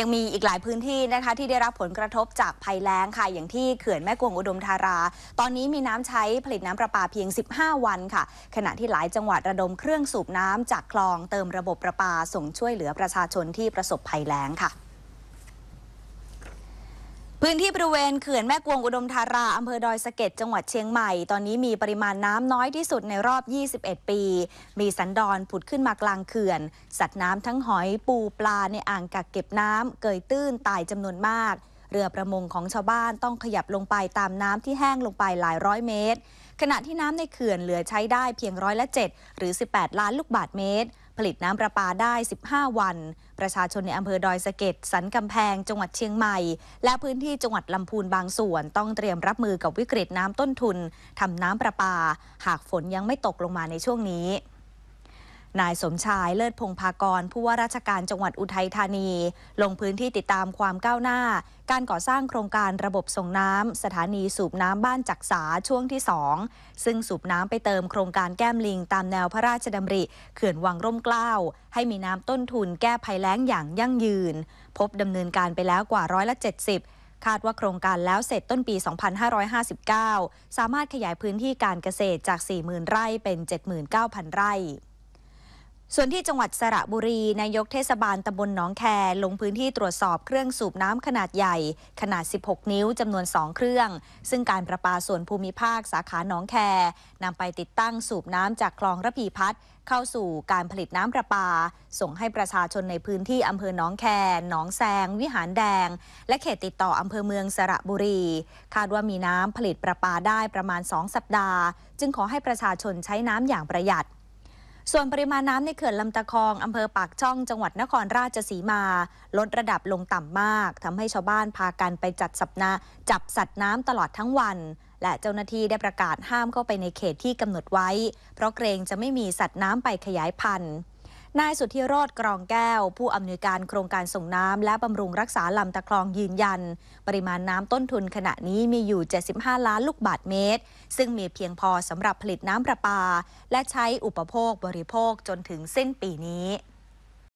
ยังมีอีกหลายพื้นที่นะคะที่ได้รับผลกระทบจากภัยแล้งค่ะอย่างที่เขื่อนแม่กวงอุดมธารา ตอนนี้มีน้ำใช้ผลิตน้ำประปาเพียง 15 วันค่ะ ขณะที่หลายจังหวัดระดมเครื่องสูบน้ำจากคลองเติมระบบประปา ส่งช่วยเหลือประชาชนที่ประสบภัยแล้งค่ะพื้นที่บริเวณเขื่อนแม่กวงอุดมธารา อำเภอดอยสะเก็ดจังหวัดเชียงใหม่ตอนนี้มีปริมาณน้ำน้อยที่สุดในรอบ 21 ปี มีสันดอนผุดขึ้นมากลางเขื่อน สัตว์น้ำทั้งหอยปูปลาในอ่างกักเก็บน้ำเกยตื้นตายจำนวนมากเรือประมงของชาวบ้านต้องขยับลงไปตามน้ำที่แห้งลงไปหลายร้อยเมตร ขณะที่น้ำในเขื่อนเหลือใช้ได้เพียงร้อยละ7หรือ 18 ล้านลูกบาทเมตรผลิตน้ำประปาได้ 15 วัน ประชาชนในอำเภอดอยสะเก็ด สันกำแพง จังหวัดเชียงใหม่ และพื้นที่จังหวัดลำพูนบางส่วน ต้องเตรียมรับมือกับวิกฤตน้ำต้นทุน ทำน้ำประปา หากฝนยังไม่ตกลงมาในช่วงนี้นายสมชายเลิศพงพากรผู้ว่าราชการจังหวัดอุทัยธานี ลงพื้นที่ติดตามความก้าวหน้า การก่อสร้างโครงการระบบส่งน้ำสถานีสูบน้ำบ้านจักษาช่วงที่ 2 ซึ่งสูบน้ำไปเติมโครงการแก้มลิง ตามแนวพระราชดำริ เขื่อนวังร่มเกล้า ให้มีน้ำต้นทุนแก้ภัยแล้งอย่างยั่งยืน พบดำเนินการไปแล้วกว่าร้อยละ70 คาดว่าโครงการแล้วเสร็จต้นปี 2559 สามารถขยายพื้นที่การเกษตรจาก40,000ไร่เป็น 79,000ไร่ส่วนที่จังหวัดสระบุรีนายกเทศบาลตำบลหนองแค ลงพื้นที่ตรวจสอบเครื่องสูบน้ำขนาดใหญ่ ขนาด 16 นิ้วจำนวน 2 เครื่อง ซึ่งการประปาส่วนภูมิภาคสาขาหนองแคนำไปติดตั้งสูบน้ำจากคลองระพีพัฒน์เข้าสู่การผลิตน้ำประปา ส่งให้ประชาชนในพื้นที่อำเภอหนองแคหนองแซงวิหารแดงและเขตติดต่ออำเภอเมืองสระบุรี คาดว่ามีน้ำผลิตประปาได้ประมาณ 2 สัปดาห์ จึงขอให้ประชาชนใช้น้ำอย่างประหยัดส่วนปริมาณน้ำในเขื่อนลำตะคองอำเภอปากช่องจังหวัดนครราชสีมา ลดระดับลงต่ำมาก ทำให้ชาวบ้านพากันไปจัดสับนา จับสัตว์น้ำตลอดทั้งวัน และเจ้าหน้าที่ได้ประกาศห้ามเข้าไปในเขตที่กำหนดไว้ เพราะเกรงจะไม่มีสัตว์น้ำไปขยายพันธุ์นายสุทธิโรธกรองแก้ว ผู้อำนวยการโครงการส่งน้ำและบำรุงรักษาลำตะคลองยืนยัน ปริมาณน้ำต้นทุนขณะนี้มีอยู่ 75 ล้านลูกบาทเมตร ซึ่งมีเพียงพอสำหรับผลิตน้ำประปา และใช้อุปโภคบริโภคจนถึงสิ้นปีนี้